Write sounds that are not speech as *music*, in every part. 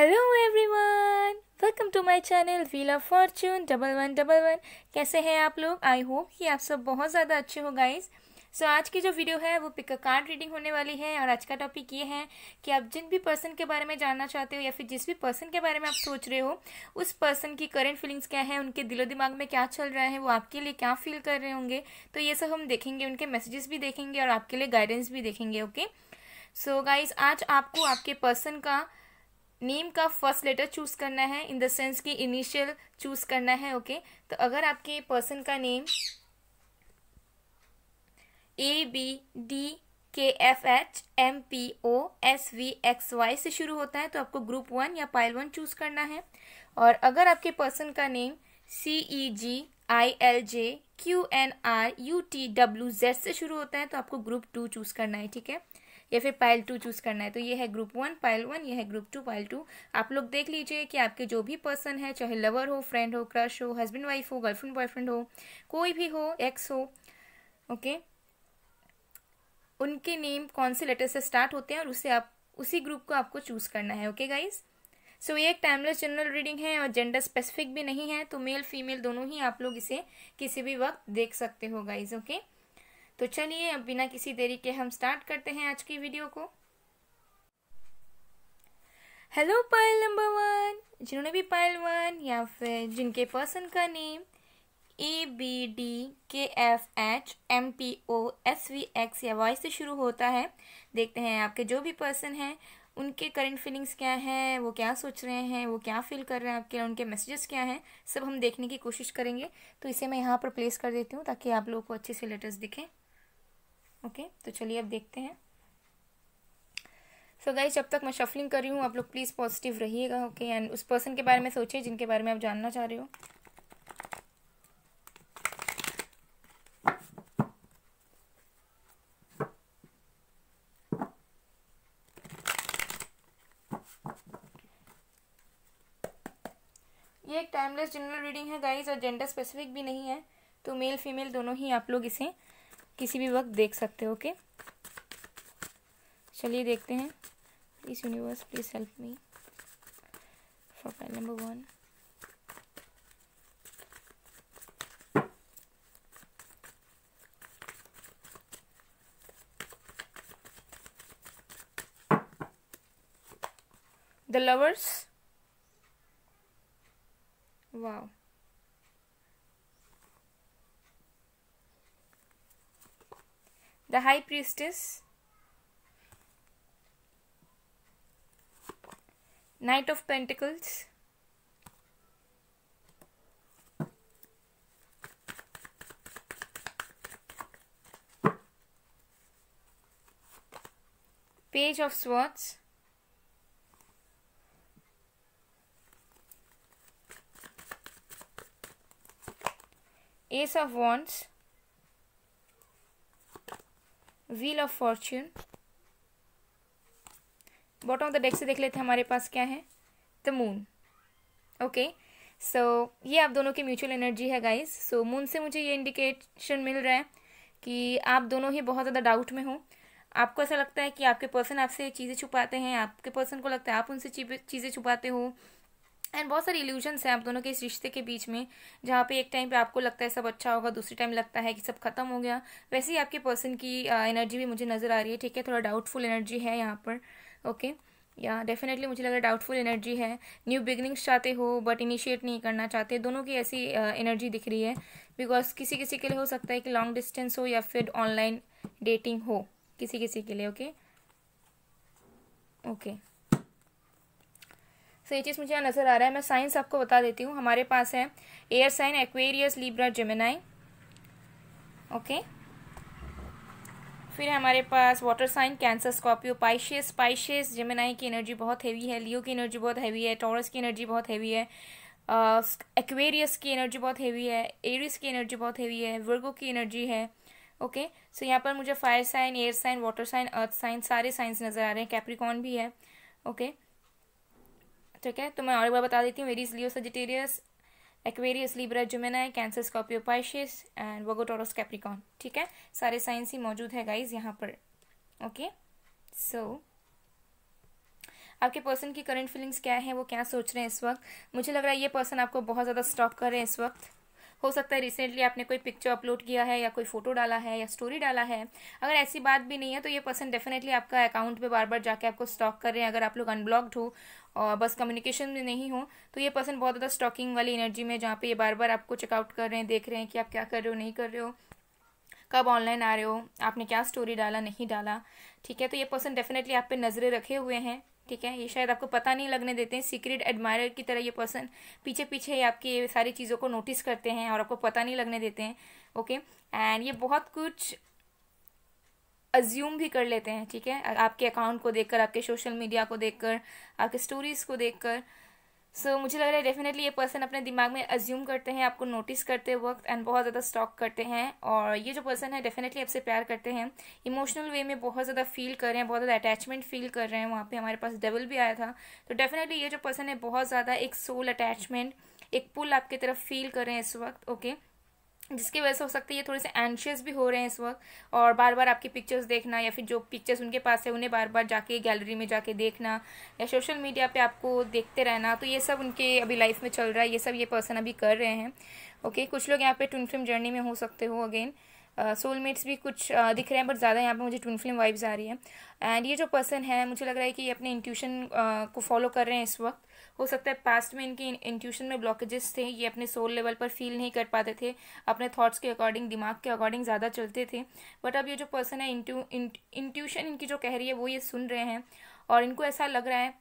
Hello everyone welcome to my channel wheel of fortune double one double one कैसे हैं आप लोग I hope कि आप सब बहुत ज़्यादा अच्छे हो गाइज सो आज की जो वीडियो है वो पिक अ कार्ड रीडिंग होने वाली है और आज का टॉपिक ये है कि आप जिन भी पर्सन के बारे में जानना चाहते हो या फिर जिस भी पर्सन के बारे में आप सोच रहे हो उस पर्सन की करेंट फीलिंग्स क्या है उनके दिलो दिमाग में क्या चल रहा है वो आपके लिए क्या फील कर रहे होंगे तो ये सब हम देखेंगे उनके मैसेजेस भी देखेंगे और आपके लिए गाइडेंस भी देखेंगे ओके सो गाइज आज आपको आपके पर्सन का नेम का फर्स्ट लेटर चूज़ करना है इन द सेंस कि इनिशियल चूज़ करना है ओके okay? तो अगर आपके पर्सन का name A B D K F H M P O S V X Y से शुरू होता है तो आपको ग्रुप वन या पाइल वन चूज़ करना है और अगर आपके पर्सन का name C E G I L J Q N R U T W Z से शुरू होता है तो आपको ग्रुप टू चूज़ करना है ठीक है या फिर पाइल टू चूज़ करना है तो ये है ग्रुप वन पाइल वन ये है ग्रुप टू पाइल टू आप लोग देख लीजिए कि आपके जो भी पर्सन है चाहे लवर हो फ्रेंड हो क्रश हो हस्बैंड वाइफ हो गर्लफ्रेंड बॉयफ्रेंड हो कोई भी हो एक्स हो ओके okay? उनके नेम कौन से लेटर से स्टार्ट होते हैं और उसे आप उसी ग्रुप को आपको चूज़ करना है ओके गाइज़ सो ये एक टाइमलेस जनरल रीडिंग है और जेंडर स्पेसिफिक भी नहीं है तो मेल फीमेल दोनों ही आप लोग इसे किसी भी वक्त देख सकते हो गाइज ओके okay? तो चलिए अब बिना किसी देरी के हम स्टार्ट करते हैं आज की वीडियो को हेलो पायल नंबर वन जिन्होंने भी पायल वन या फिर जिनके पर्सन का name A B D K F H M P O S V X या वॉइस से शुरू होता है देखते हैं आपके जो भी पर्सन हैं उनके करंट फीलिंग्स क्या हैं वो क्या सोच रहे हैं वो क्या फील कर रहे हैं आपके उनके मैसेजेस क्या हैं सब हम देखने की कोशिश करेंगे तो इसे मैं यहाँ पर प्लेस कर देती हूँ ताकि आप लोगों को अच्छे से लेटर्स दिखें ओके तो चलिए अब देखते हैं सो so गाइज जब तक मैं शफलिंग कर रही हूँ आप लोग प्लीज़ पॉजिटिव रहिएगा ओके एंड उस पर्सन के बारे में सोचिए जिनके बारे में आप जानना चाह रहे हो ये एक टाइमलेस जनरल रीडिंग है गाइज और जेंडर स्पेसिफिक भी नहीं है तो मेल फीमेल दोनों ही आप लोग इसे किसी भी वक्त देख सकते हो ओके चलिए देखते हैं please universe please help me for pile number one the lovers वाह The high priestess, Knight of Pentacles, Page of Swords, Ace of Wands, wheel of fortune bottom of the deck से देख लेते हैं हमारे पास क्या है द मून ओके सो ये आप दोनों की म्यूचुअल एनर्जी है गाइज सो मून से मुझे ये इंडिकेशन मिल रहा है कि आप दोनों ही बहुत ज़्यादा डाउट में हो आपको ऐसा लगता है कि आपके पर्सन आपसे चीज़ें छुपाते हैं आपके पर्सन को लगता है आप उनसे चीज़ें छुपाते हो एंड बहुत सारे इल्यूजन्स हैं आप दोनों के इस रिश्ते के बीच में जहाँ पे एक टाइम पे आपको लगता है सब अच्छा होगा दूसरी टाइम लगता है कि सब खत्म हो गया वैसे ही आपके पर्सन की एनर्जी भी मुझे नज़र आ रही है ठीक है थोड़ा डाउटफुल एनर्जी है यहाँ पर ओके या डेफिनेटली मुझे लग रहा है डाउटफुल एनर्जी है न्यू बिगनिंग्स चाहते हो बट इनिशिएट नहीं करना चाहते दोनों की ऐसी एनर्जी दिख रही है बिकॉज किसी किसी के लिए हो सकता है कि लॉन्ग डिस्टेंस हो या फिर ऑनलाइन डेटिंग हो किसी किसी के लिए okay okay? Okay okay. So तो ये चीज़ मुझे यहाँ नज़र आ रहा है मैं साइंस आपको बता देती हूँ हमारे पास है air sign Aquarius Libra Gemini okay फिर हमारे पास water sign Cancer Scorpio Pisces Pisces Gemini की एनर्जी बहुत हैवी है लियो की एनर्जी बहुत हैवी है टॉरस की एनर्जी बहुत हैवी है एक्वेरियस की एनर्जी बहुत हैवी है एरिस की एनर्जी बहुत हैवी है वर्गो की एनर्जी है ओके सो यहाँ पर मुझे fire sign air sign water sign earth sign सारे साइंस नज़र आ रहे हैं कैप्रिकॉन भी है ओके okay? ठीक है तो मैं और एक बार बता देती हूँ Aries Leo Sagittarius Aquarius Libra Gemini Cancer Scorpio Pisces and Virgo Taurus Capricorn ठीक है सारे साइंस ही मौजूद है गाइज यहाँ पर ओके सो so, आपके पर्सन की करंट फीलिंग्स क्या है वो क्या सोच रहे हैं इस वक्त मुझे लग रहा है ये पर्सन आपको बहुत ज़्यादा स्टॉप कर रहे हैं इस वक्त हो सकता है रिसेंटली आपने कोई पिक्चर अपलोड किया है या कोई फोटो डाला है या स्टोरी डाला है अगर ऐसी बात भी नहीं है तो ये पर्सन डेफिनेटली आपका अकाउंट पे बार बार जाके आपको स्टॉक कर रहे हैं अगर आप लोग अनब्लॉक्ड हो और बस कम्युनिकेशन में नहीं हो तो ये पर्सन बहुत ज़्यादा स्टॉकिंग वाली एनर्जी में जहाँ पे ये बार बार आपको चेकआउट कर रहे हैं देख रहे हैं कि आप क्या कर रहे हो नहीं कर रहे हो कब ऑनलाइन आ रहे हो आपने क्या स्टोरी डाला नहीं डाला ठीक है तो ये पर्सन डेफिनेटली आप पे नज़रें रखे हुए हैं ठीक है ये शायद आपको पता नहीं लगने देते हैं सीक्रेट एडमायर की तरह ये पर्सन पीछे पीछे आपकी ये सारी चीज़ों को नोटिस करते हैं और आपको पता नहीं लगने देते हैं ओके एंड ये बहुत कुछ अज्यूम भी कर लेते हैं ठीक है आपके अकाउंट को देखकर आपके सोशल मीडिया को देखकर आपके स्टोरीज़ को देखकर सो so, मुझे लग रहा है डेफिनेटली ये पर्सन अपने दिमाग में अज्यूम करते हैं आपको नोटिस करते वक्त एंड बहुत ज़्यादा स्टॉक करते हैं और ये जो पर्सन है डेफिनेटली आपसे प्यार करते हैं इमोशनल वे में बहुत ज़्यादा फील कर रहे हैं बहुत ज़्यादा अटैचमेंट फील कर रहे हैं वहाँ पे हमारे पास डबल भी आया था तो डेफिनेटली ये जो पर्सन है बहुत ज़्यादा एक सोल अटैचमेंट एक पुल आपकी तरफ फील कर रहे हैं इस वक्त ओके okay? जिसकी वजह से हो सकता है ये थोड़े से एंशियस भी हो रहे हैं इस वक्त और बार बार आपकी पिक्चर्स देखना या फिर जो पिक्चर्स उनके पास है उन्हें बार बार जाके गैलरी में जाके देखना या सोशल मीडिया पे आपको देखते रहना तो ये सब उनके अभी लाइफ में चल रहा है ये सब ये पर्सन अभी कर रहे हैं ओके कुछ लोग यहाँ पे टून फिल्म जर्नी में हो सकते हो अगेन सोलमेट्स uh, भी कुछ uh, दिख रहे हैं बट ज़्यादा यहाँ पे मुझे ट्विन फिल्म वाइब्स आ रही है एंड ये जो पर्सन है मुझे लग रहा है कि ये अपने इंट्यूशन uh, को फॉलो कर रहे हैं इस वक्त हो सकता है पास्ट में इनके इंट्यूशन में ब्लॉकेजेस थे ये अपने सोल लेवल पर फील नहीं कर पाते थे अपने थॉट्स के अकॉर्डिंग दिमाग के अकॉर्डिंग ज़्यादा चलते थे बट अब ये जो पर्सन है इंट्यूशन इनकी जो कह रही है वो ये सुन रहे हैं और इनको ऐसा लग रहा है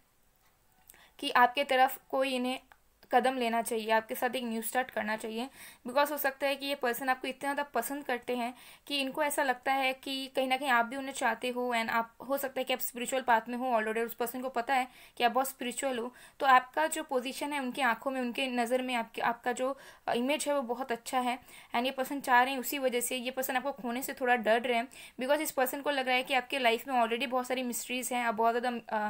कि आपके तरफ कोई इन्हें कदम लेना चाहिए आपके साथ एक न्यू स्टार्ट करना चाहिए बिकॉज हो सकता है कि ये पर्सन आपको इतना ज़्यादा पसंद करते हैं कि इनको ऐसा लगता है कि कहीं ना कहीं आप भी उन्हें चाहते हो एंड आप हो सकता है कि आप स्पिरिचुअल पाथ में हो ऑलरेडी उस पर्सन को पता है कि आप बहुत स्पिरिचुअल हो तो आपका जो पोजिशन है उनकी आंखों में उनके नज़र में आपके आपका जो इमेज है वो बहुत अच्छा है एंड ये पर्सन चाह रहे हैं उसी वजह से ये पर्सन आपको खोने से थोड़ा डर रहे हैं बिकॉज इस पर्सन को लग रहा है कि आपके लाइफ में ऑलरेडी बहुत सारी मिस्ट्रीज़ हैं आप बहुत ज़्यादा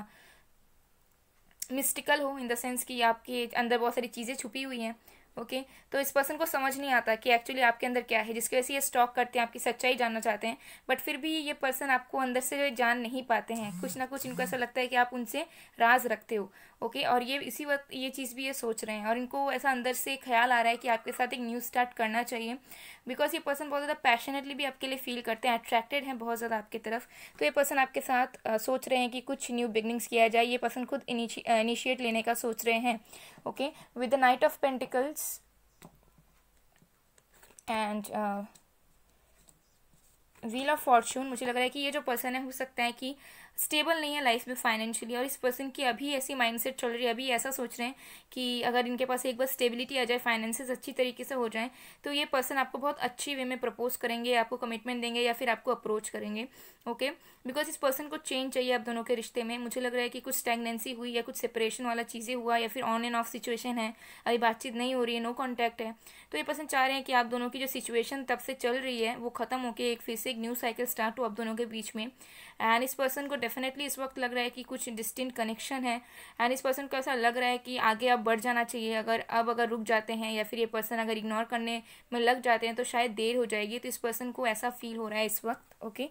मिस्टिकल हो इन द सेंस कि आपके अंदर बहुत सारी चीज़ें छुपी हुई हैं ओके okay? तो इस पर्सन को समझ नहीं आता कि एक्चुअली आपके अंदर क्या है जिसकी वजह से ये स्टॉक करते हैं आपकी सच्चाई जानना चाहते हैं बट फिर भी ये पर्सन आपको अंदर से जान नहीं पाते हैं कुछ ना कुछ इनको ऐसा लगता है कि आप उनसे राज रखते हो ओके okay? और ये इसी वक्त ये चीज़ भी ये सोच रहे हैं और इनको ऐसा अंदर से ख्याल आ रहा है कि आपके साथ एक न्यूज़ स्टार्ट करना चाहिए बिकॉज ये पर्सन बहुत ज़्यादा पैशनेटली भी आपके लिए फील करते हैं अट्रैक्टेड हैं बहुत ज़्यादा आपकी तरफ तो ये पर्सन आपके साथ सोच रहे हैं कि कुछ न्यू बिगनिंग्स किया जाए ये पर्सन खुद इनिशिएट लेने का सोच रहे हैं okay with the knight of pentacles and uh, wheel of fortune मुझे लग रहा है कि ये जो पर्सन है हो सकता है कि uh, स्टेबल नहीं है लाइफ में फाइनेंशियली और इस पर्सन की अभी ऐसी माइंडसेट चल रही है अभी ऐसा सोच रहे हैं कि अगर इनके पास एक बार स्टेबिलिटी आ जाए फाइनेंसेस अच्छी तरीके से हो जाए तो ये पर्सन आपको बहुत अच्छी वे में प्रपोज करेंगे आपको कमिटमेंट देंगे या फिर आपको अप्रोच करेंगे ओके बिकॉज इस पर्सन को चेंज चाहिए आप दोनों के रिश्ते में मुझे लग रहा है कि कुछ स्टेगनेंसी हुई या कुछ सेपरेशन वाला चीज़ें हुआ या फिर ऑन एंड ऑफ सिचुएशन है अभी बातचीत नहीं हो रही है नो कॉन्टैक्ट है तो ये पर्सन चाह रहे हैं कि आप दोनों की जो सिचुएशन तब से चल रही है वो खत्म होकर एक फिर से एक न्यू साइकिल स्टार्ट हो आप दोनों के बीच में एंड इस पर्सन को डेफिनेटली इस वक्त लग रहा है कि कुछ डिस्टिंट कनेक्शन है एंड इस पर्सन को ऐसा लग रहा है कि आगे अब बढ़ जाना चाहिए अगर अब अगर रुक जाते हैं या फिर ये पर्सन अगर इग्नोर करने में लग जाते हैं तो शायद देर हो जाएगी तो इस पर्सन को ऐसा फील हो रहा है इस वक्त ओके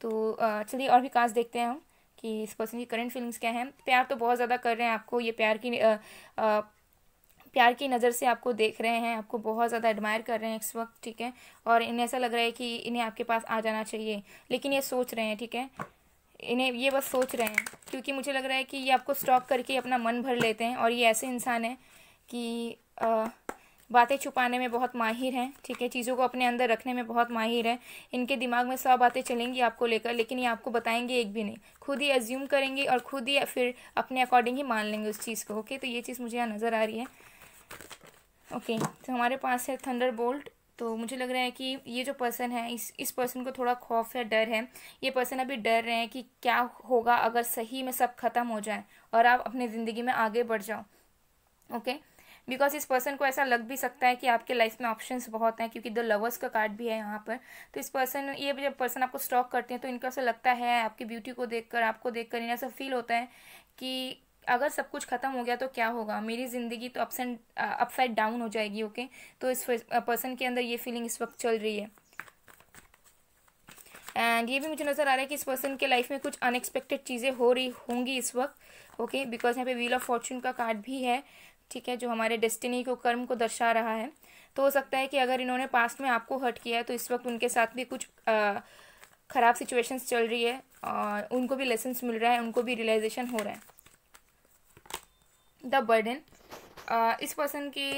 तो चलिए और भी कास्ट देखते हैं हम कि इस पर्सन की करंट फीलिंग्स क्या हैं प्यार तो बहुत ज़्यादा कर रहे हैं आपको ये प्यार की आ, आ, प्यार की नज़र से आपको देख रहे हैं आपको बहुत ज़्यादा एडमायर कर रहे हैं इस वक्त ठीक है और इन्हें ऐसा लग रहा है कि इन्हें आपके पास आ जाना चाहिए लेकिन ये सोच रहे हैं ठीक है इन्हें ये बस सोच रहे हैं क्योंकि मुझे लग रहा है कि ये आपको स्टॉक करके अपना मन भर लेते हैं और ये ऐसे इंसान हैं कि बातें छुपाने में बहुत माहिर हैं ठीक है चीज़ों को अपने अंदर रखने में बहुत माहिर है इनके दिमाग में सौ बातें चलेंगी आपको लेकर लेकिन ये आपको बताएंगे एक भी नहीं खुद ही एज्यूम करेंगे और खुद ही फिर अपने अकॉर्डिंग ही मान लेंगे उस चीज़ को ओके तो ये चीज़ मुझे यहाँ नज़र आ रही है ओके तो हमारे पास है थंडर बोल्ट तो मुझे लग रहा है कि ये जो पर्सन है इस इस पर्सन को थोड़ा खौफ या डर है ये पर्सन अभी डर रहे हैं कि क्या होगा अगर सही में सब खत्म हो जाए और आप अपनी ज़िंदगी में आगे बढ़ जाओ ओके बिकॉज इस पर्सन को ऐसा लग भी सकता है कि आपके लाइफ में ऑप्शंस बहुत हैं क्योंकि दो लवर्स का कार्ड भी है यहाँ पर तो इस पर्सन ये जब पर्सन आपको स्टॉक करते हैं तो इनका ऐसा लगता है आपकी ब्यूटी को देखकर आपको देखकर इन्हें ऐसा फील होता है कि अगर सब कुछ ख़त्म हो गया तो क्या होगा मेरी ज़िंदगी तो अप्स एंड अपसाइड डाउन हो जाएगी ओके तो इस पर्सन uh, के अंदर ये फीलिंग इस वक्त चल रही है एंड ये भी मुझे नज़र आ रहा है कि इस पर्सन के लाइफ में कुछ अनएक्सपेक्टेड चीज़ें हो रही होंगी इस वक्त ओके बिकॉज यहाँ पे व्हील ऑफ फॉर्चून का कार्ड भी है ठीक है जो हमारे डेस्टिनी को कर्म को दर्शा रहा है तो हो सकता है कि अगर इन्होंने पास्ट में आपको हर्ट किया है तो इस वक्त उनके साथ भी कुछ uh, ख़राब सिचुएशंस चल रही है और उनको भी लेसन्स मिल रहा है उनको भी रियलाइजेशन हो रहा है द बर्डन इस पर्सन के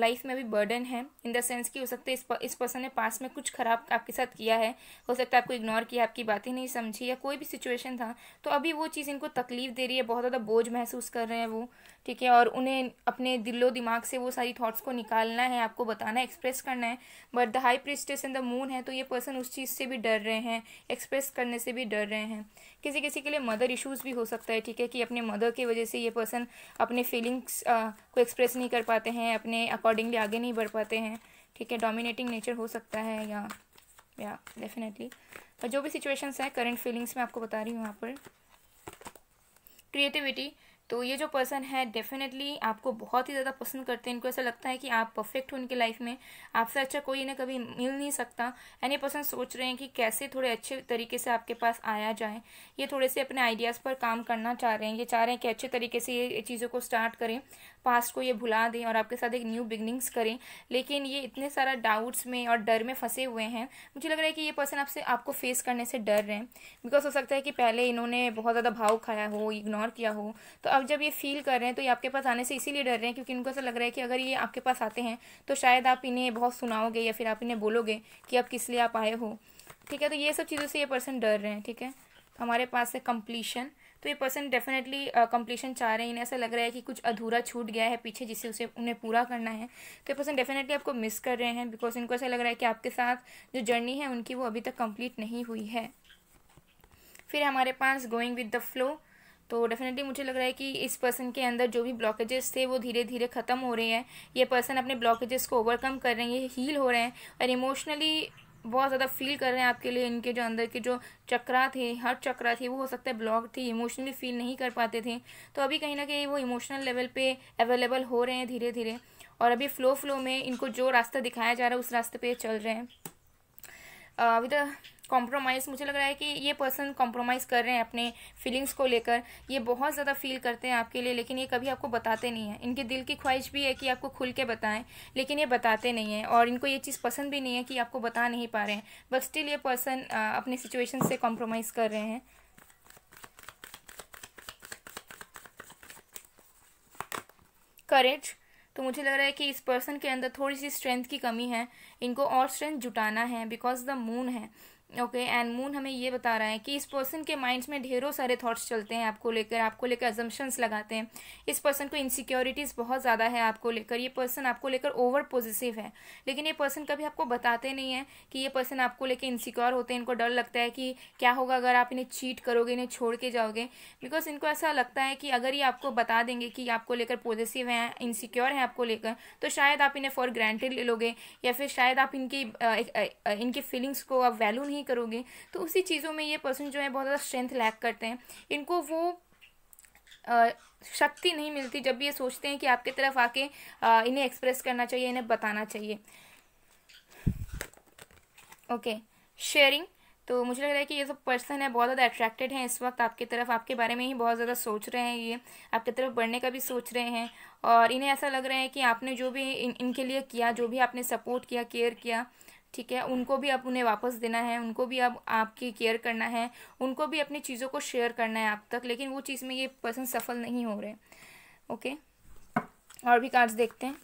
लाइफ में भी बर्डन है इन द सेंस कि हो सकता है इस इस पर्सन ने पास में कुछ खराब आपके साथ किया है हो सकता है आपको इग्नोर किया आपकी बातें नहीं समझी या कोई भी सिचुएशन था तो अभी वो चीज़ इनको तकलीफ दे रही है बहुत ज़्यादा बोझ महसूस कर रहे हैं वो ठीक है और उन्हें अपने दिलो दिमाग से वो सारी थॉट्स को निकालना है आपको बताना है एक्सप्रेस करना है but the high priestess in the moon है तो ये पर्सन उस चीज़ से भी डर रहे हैं एक्सप्रेस करने से भी डर रहे हैं किसी किसी के लिए मदर इशूज़ भी हो सकता है ठीक है कि अपने मदर की वजह से ये पर्सन अपने फीलिंग्स को एक्सप्रेस नहीं कर पाते हैं अपने अकॉर्डिंगली आगे नहीं बढ़ पाते हैं ठीक है डोमिनेटिंग नेचर हो सकता है या या डेफिनेटली और जो भी सिचुएशंस हैं करंट फीलिंग्स मैं आपको बता रही हूँ यहाँ पर क्रिएटिविटी तो ये जो पर्सन है डेफिनेटली आपको बहुत ही ज़्यादा पसंद करते हैं इनको ऐसा लगता है कि आप परफेक्ट हो उनकी लाइफ में आपसे अच्छा कोई इन्हें कभी मिल नहीं सकता एंड ये पर्सन सोच रहे हैं कि कैसे थोड़े अच्छे तरीके से आपके पास आया जाए ये थोड़े से अपने आइडियाज़ पर काम करना चाह रहे हैं ये चाह रहे हैं कि अच्छे तरीके से ये चीज़ों को स्टार्ट करें पास्ट को ये भुला दें और आपके साथ एक न्यू बिगनिंग्स करें लेकिन ये इतने सारा डाउट्स में और डर में फंसे हुए हैं मुझे लग रहा है कि ये पर्सन आपसे आपको फेस करने से डर रहे हैं बिकॉज हो सकता है कि पहले इन्होंने बहुत ज़्यादा भाव खाया हो इग्नोर किया हो तो अब जब ये फील कर रहे हैं तो ये आपके पास आने से इसीलिए डर रहे हैं क्योंकि उनको ऐसा लग रहा है कि अगर ये आपके पास आते हैं तो शायद आप इन्हें बहुत सुनाओगे या फिर आप इन्हें बोलोगे कि आप किस लिए आप आए हो ठीक है तो ये सब चीज़ों से ये पर्सन डर रहे हैं ठीक है हमारे पास है कम्प्लीशन तो ये पर्सन डेफिनेटली कम्प्लीशन चाह रहे हैं इन्हें ऐसा लग रहा है कि कुछ अधूरा छूट गया है पीछे जिसे उसे उन्हें पूरा करना है तो ये पर्सन डेफिनेटली आपको मिस कर रहे हैं बिकॉज इनको ऐसा लग रहा है कि आपके साथ जो जर्नी है उनकी वो अभी तक कम्प्लीट नहीं हुई है फिर हमारे पास गोइंग विद द फ्लो तो डेफिनेटली मुझे लग रहा है कि इस पर्सन के अंदर जो भी ब्लॉकेजेस थे वो धीरे धीरे ख़त्म हो रहे हैं ये पर्सन अपने ब्लॉकेजेस को ओवरकम कर रहे हैं हील हो रहे हैं और इमोशनली बहुत ज़्यादा फील कर रहे हैं आपके लिए इनके जो अंदर के जो चक्रा थे हर चक्रा थे वो हो सकता है ब्लॉक थी इमोशनली फील नहीं कर पाते थे तो अभी कहीं ना कहीं वो इमोशनल लेवल पे अवेलेबल हो रहे हैं धीरे धीरे और अभी फ्लो फ्लो में इनको जो रास्ता दिखाया जा रहा है उस रास्ते पे चल रहे हैं विद कॉम्प्रोमाइज़ मुझे लग रहा है कि ये पर्सन कॉम्प्रोमाइज़ कर रहे हैं अपने फीलिंग्स को लेकर ये बहुत ज़्यादा फील करते हैं आपके लिए लेकिन ये कभी आपको बताते नहीं हैं इनके दिल की ख्वाहिश भी है कि आपको खुल के बताएं लेकिन ये बताते नहीं हैं और इनको ये चीज़ पसंद भी नहीं है कि आपको बता नहीं पा रहे हैं बट स्टिल ये पर्सन अपने सिचुएशन से कॉम्प्रोमाइज़ कर रहे हैं करेज तो मुझे लग रहा है कि इस पर्सन के अंदर थोड़ी सी स्ट्रेंथ की कमी है इनको और स्ट्रेंथ जुटाना है बिकॉज द मून है ओके एंड मून हमें ये बता रहा है कि इस पर्सन के माइंड्स में ढेरों सारे थॉट्स चलते हैं आपको लेकर आपको लेकर एजम्पन्स लगाते हैं इस पर्सन को इनसिक्योरिटीज़ बहुत ज़्यादा है आपको लेकर ये पर्सन आपको लेकर ओवर पॉजिटिव है लेकिन ये पर्सन कभी आपको बताते नहीं है कि ये पर्सन आपको लेकर इनसिक्योर होते हैं इनको डर लगता है कि क्या होगा अगर आप इन्हें चीट करोगे इन्हें छोड़ के जाओगे बिकॉज इनको ऐसा लगता है कि अगर ये आपको बता देंगे कि आपको लेकर पॉजिटिव हैं इनसिक्योर हैं आपको लेकर तो शायद आप इन्हें फॉर ग्रांटेड ले लोगे या फिर शायद आप इनकी इनकी फीलिंग्स को आप वैल्यू नहीं नहीं करोगे तो उसी चीज़ों में ये पर्सन जो है बहुत ज़्यादा स्ट्रेंथ लैक करते हैं इनको वो शक्ति नहीं मिलती जब भी ये सोचते हैं कि आपके तरफ आके इन्हें एक्सप्रेस करना चाहिए इन्हें बताना चाहिए ओके शेयरिंग तो मुझे लग रहा है कि ये सब पर्सन है बहुत ज़्यादा अट्रैक्टेड हैं इस वक्त आपके तरफ आपके बारे में ही बहुत ज़्यादा सोच रहे हैं ये आपके तरफ बढ़ने का भी सोच रहे हैं और इन्हें ऐसा लग रहा है कि आपने जो भी इन इनके लिए किया जो भी आपने सपोर्ट किया केयर किया ठीक है उनको भी आप उन्हें वापस देना है उनको भी अब आपकी केयर करना है उनको भी अपनी चीज़ों को शेयर करना है आप तक लेकिन वो चीज़ में ये पर्सन सफल नहीं हो रहे ओके और भी कार्ड्स देखते हैं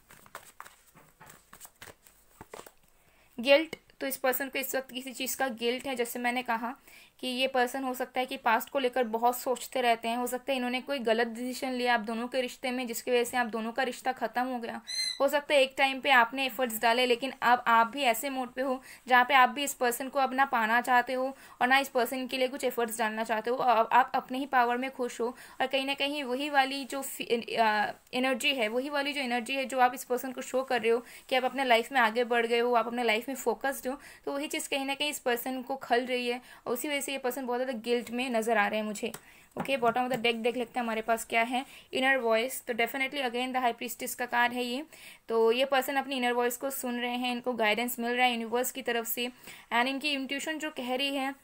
गिल्ट तो इस पर्सन को इस वक्त किसी चीज़ का गिल्ट है जैसे मैंने कहा कि ये पर्सन हो सकता है कि पास्ट को लेकर बहुत सोचते रहते हैं हो सकता है इन्होंने कोई गलत डिसीजन लिया आप दोनों के रिश्ते में जिसकी वजह से आप दोनों का रिश्ता ख़त्म हो गया हो सकता है एक टाइम पे आपने एफर्ट्स डाले लेकिन अब आप भी ऐसे मोड पे हो जहाँ पे आप भी इस पर्सन को अब ना पाना चाहते हो और ना इस पर्सन के लिए कुछ एफर्ट्स डालना चाहते हो आप अपने ही पावर में खुश हो और कहीं ना कहीं वही वाली जो एनर्जी है वही वाली जो एनर्जी है जो आप इस पर्सन को शो कर रहे हो कि आप अपने लाइफ में आगे बढ़ गए हो आप अपने लाइफ में फोकस्ड हो तो वही चीज़ कहीं ना कहीं इस पर्सन को खल रही है और उसी वजह से ये पर्सन बहुत ज़्यादा गिल्ट में नज़र आ रहे हैं मुझे okay bottom of the deck देख लेते हैं हमारे पास क्या है इनर वॉइस तो definitely again the high priestess का कार्ड है ये तो ये पर्सन अपनी इनर वॉइस को सुन रहे हैं इनको गाइडेंस मिल रहा है यूनिवर्स की तरफ से एंड इनकी इंट्यूशन जो कह रही है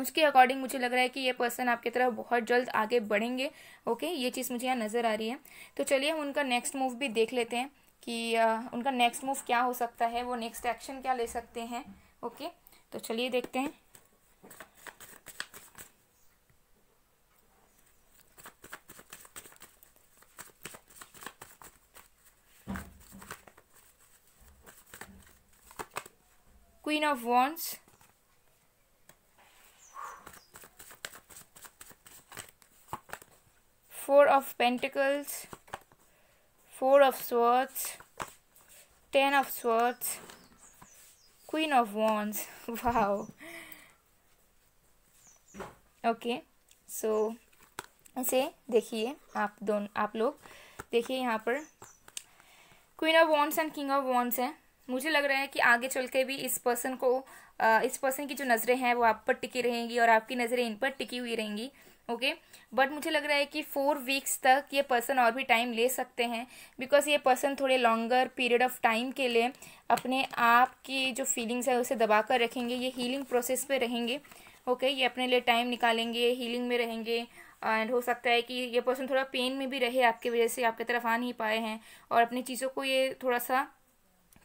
उसके अकॉर्डिंग मुझे लग रहा है कि ये पर्सन आपके तरफ बहुत जल्द आगे बढ़ेंगे ओके ये चीज़ मुझे यहाँ नज़र आ रही है तो चलिए हम उनका नेक्स्ट मूव भी देख लेते हैं कि उनका नेक्स्ट मूव क्या हो सकता है वो नेक्स्ट एक्शन क्या ले सकते हैं ओके तो चलिए देखते हैं Queen of Wands. Four of Pentacles. Four of Swords. Ten of Swords. Queen of Wands. wow. Okay. so, ऐसे देखिए आप दोनों आप लोग देखिए यहाँ पर queen of wands and king of wands हैं मुझे लग रहा है कि आगे चल के भी इस पर्सन को इस पर्सन की जो नज़रें हैं वो आप पर टिकी रहेंगी और आपकी नज़रें इन पर टिकी हुई रहेंगी ओके बट मुझे लग रहा है कि फोर वीक्स तक ये पर्सन और भी टाइम ले सकते हैं बिकॉज ये पर्सन थोड़े लॉन्गर पीरियड ऑफ टाइम के लिए अपने आप की जो फीलिंग्स है उसे दबा कर रखेंगे ये हीलिंग प्रोसेस पे रहेंगे ओके ये अपने लिए टाइम निकालेंगे हीलिंग में रहेंगे एंड हो सकता है कि ये पर्सन थोड़ा पेन में भी रहे आपकी वजह से आपकी तरफ आ नहीं पाए हैं और अपनी चीज़ों को ये थोड़ा सा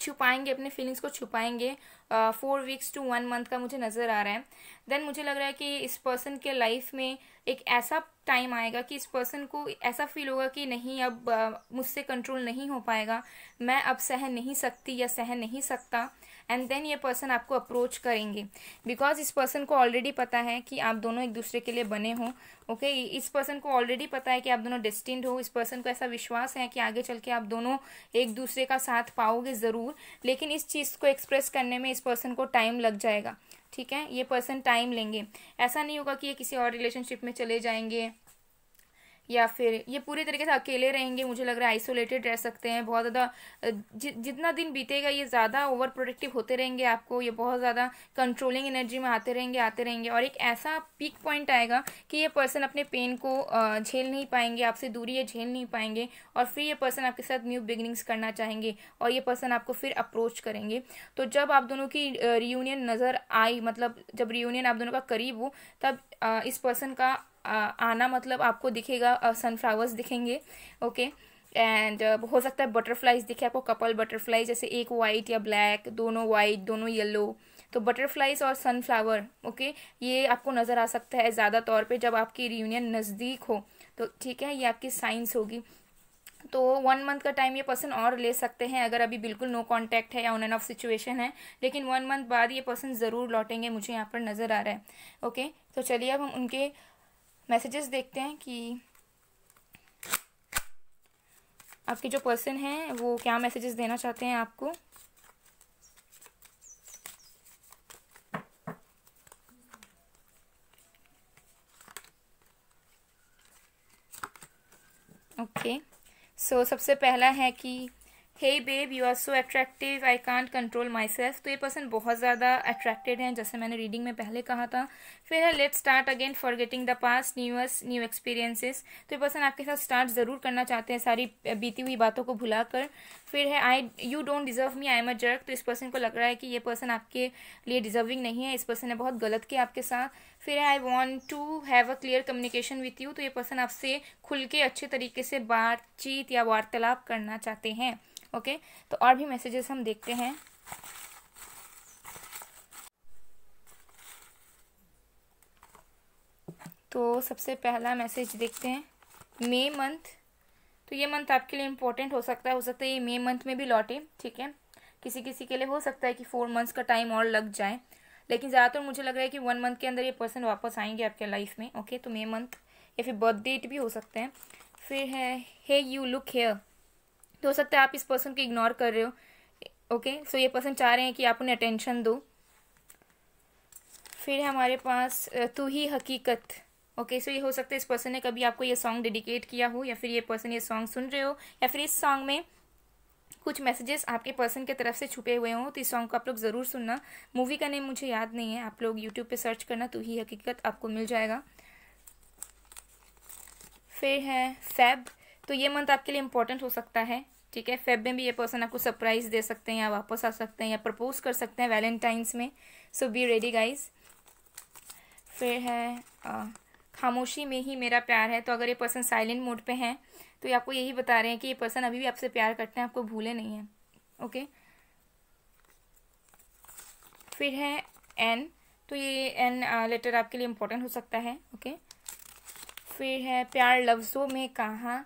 छुपाएंगे अपने फीलिंग्स को छुपाएंगे four weeks to one month का मुझे नज़र आ रहा है देन मुझे लग रहा है कि इस पर्सन के लाइफ में एक ऐसा टाइम आएगा कि इस पर्सन को ऐसा फील होगा कि नहीं अब मुझसे कंट्रोल नहीं हो पाएगा मैं अब सह नहीं सकती या सह नहीं सकता एंड देन ये पर्सन आपको अप्रोच करेंगे बिकॉज इस पर्सन को ऑलरेडी पता है कि आप दोनों एक दूसरे के लिए बने हो ओके okay? इस पर्सन को ऑलरेडी पता है कि आप दोनों डिस्टिंड हो इस पर्सन को ऐसा विश्वास है कि आगे चल के आप दोनों एक दूसरे का साथ पाओगे ज़रूर लेकिन इस चीज़ को एक्सप्रेस करने में इस पर्सन को टाइम लग जाएगा ठीक है ये पर्सन टाइम लेंगे ऐसा नहीं होगा कि ये किसी और रिलेशनशिप में चले जाएंगे या फिर ये पूरे तरीके से अकेले रहेंगे मुझे लग रहा है आइसोलेटेड रह सकते हैं बहुत ज़्यादा जि, जितना दिन बीतेगा ये ज़्यादा ओवर प्रोडक्टिव होते रहेंगे आपको ये बहुत ज़्यादा कंट्रोलिंग एनर्जी में आते रहेंगे आते रहेंगे और एक ऐसा पीक पॉइंट आएगा कि ये पर्सन अपने पेन को झेल नहीं पाएंगे आपसे दूरी ये झेल नहीं पाएंगे और फिर ये पर्सन आपके साथ न्यू बिगनिंग्स करना चाहेंगे और ये पर्सन आपको फिर अप्रोच करेंगे तो जब आप दोनों की रियूनियन नज़र आई मतलब जब रियूनियन आप दोनों का करीब हो तब इस पर्सन का आना मतलब आपको दिखेगा सनफ्लावर्स दिखेंगे ओके एंड uh, हो सकता है बटरफ्लाइज दिखे आपको कपल बटरफ्लाई जैसे एक वाइट या ब्लैक दोनों वाइट दोनों येलो तो बटरफ्लाइज और सनफ्लावर ओके ये आपको नज़र आ सकता है ज़्यादा तौर पे जब आपकी रियूनियन नज़दीक हो तो ठीक है ये आपकी साइंस होगी तो वन मंथ का टाइम ये पर्सन और ले सकते हैं अगर अभी बिल्कुल नो कांटेक्ट है या ऑन एंड ऑफ सिचुएशन है लेकिन वन मंथ बाद ये पर्सन ज़रूर लौटेंगे मुझे यहाँ पर नज़र आ रहा है ओके तो चलिए अब हम उनके मैसेजेस देखते हैं कि आपके जो पर्सन हैं वो क्या मैसेजेस देना चाहते हैं आपको ओके okay. सो so, सबसे पहला है कि hey babe you are so attractive I can't control myself तो ये पर्सन बहुत ज़्यादा अट्रैक्टेड हैं जैसे मैंने रीडिंग में पहले कहा था फिर है let start again forgetting the past new years new experiences तो ये पर्सन आपके साथ स्टार्ट ज़रूर करना चाहते हैं सारी बीती हुई बातों को भुला कर फिर है I you don't deserve me I am a jerk तो इस पर्सन को लग रहा है कि ये पर्सन आपके लिए डिजर्विंग नहीं है इस पर्सन ने बहुत गलत किया आपके साथ फिर I want to have a clear communication with you तो ये पर्सन आपसे खुल के अच्छे तरीके से बातचीत या वार्तालाप करना चाहते हैं ओके तो और भी मैसेजेस हम देखते हैं तो सबसे पहला मैसेज देखते हैं मे मंथ तो ये मंथ आपके लिए इम्पोर्टेंट हो सकता है हो सकता है ये मे मंथ में भी लौटे ठीक है किसी किसी के लिए हो सकता है कि फोर मंथ्स का टाइम और लग जाए लेकिन ज़्यादातर मुझे लग रहा है कि वन मंथ के अंदर ये पर्सन वापस आएंगे आपके लाइफ में ओके तो मे मंथ या फिर बर्थ डेट भी हो सकते हैं फिर है हे यू लुक हेयर तो हो सकता है आप इस पर्सन को इग्नोर कर रहे हो ओके okay? सो so ये पर्सन चाह रहे हैं कि आप उन्हें अटेंशन दो फिर हमारे पास तू ही हकीकत ओके okay, सो so ये हो सकता है इस पर्सन ने कभी आपको ये सॉन्ग डेडिकेट किया हो या फिर ये पर्सन ये सॉन्ग सुन रहे हो या फिर इस सॉन्ग में कुछ मैसेजेस आपके पर्सन के तरफ से छुपे हुए हों तो इस सॉन्ग को आप लोग ज़रूर सुनना मूवी का नेम मुझे याद नहीं है आप लोग यूट्यूब पे सर्च करना तो ही हकीकत आपको मिल जाएगा फिर है फैब तो ये मंथ आपके लिए इंपॉर्टेंट हो सकता है ठीक है फेब में भी ये पर्सन आपको सरप्राइज दे सकते हैं या वापस आ सकते हैं या प्रपोज कर सकते हैं वैलेंटाइंस में सो बी रेडी गाइज फिर है आ, खामोशी में ही मेरा प्यार है तो अगर ये पर्सन साइलेंट मोड पे हैं तो ये आपको यही बता रहे हैं कि ये पर्सन अभी भी आपसे प्यार करते हैं आपको भूले नहीं हैं ओके फिर है एन तो ये एन लेटर आपके लिए इम्पोर्टेंट हो सकता है ओके फिर है प्यार लफ्ज़ों में कहाँ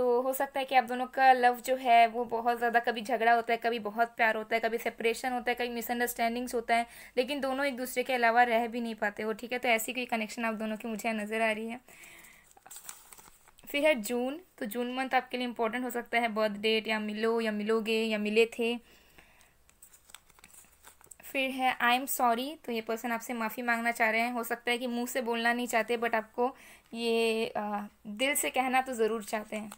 तो हो सकता है कि आप दोनों का लव जो है वो बहुत ज़्यादा कभी झगड़ा होता है कभी बहुत प्यार होता है कभी सेपरेशन होता है कभी मिसअंडरस्टैंडिंग्स होता है लेकिन दोनों एक दूसरे के अलावा रह भी नहीं पाते हो ठीक है तो ऐसी कोई कनेक्शन आप दोनों की मुझे नज़र आ रही है फिर है जून तो जून मंथ आपके लिए इम्पोर्टेंट हो सकता है बर्थ डेट या मिलो या मिलोगे या मिले थे फिर है आई एम सॉरी तो ये पर्सन आपसे माफ़ी मांगना चाह रहे हैं हो सकता है कि मुंह से बोलना नहीं चाहते बट आपको ये आ, दिल से कहना तो ज़रूर चाहते हैं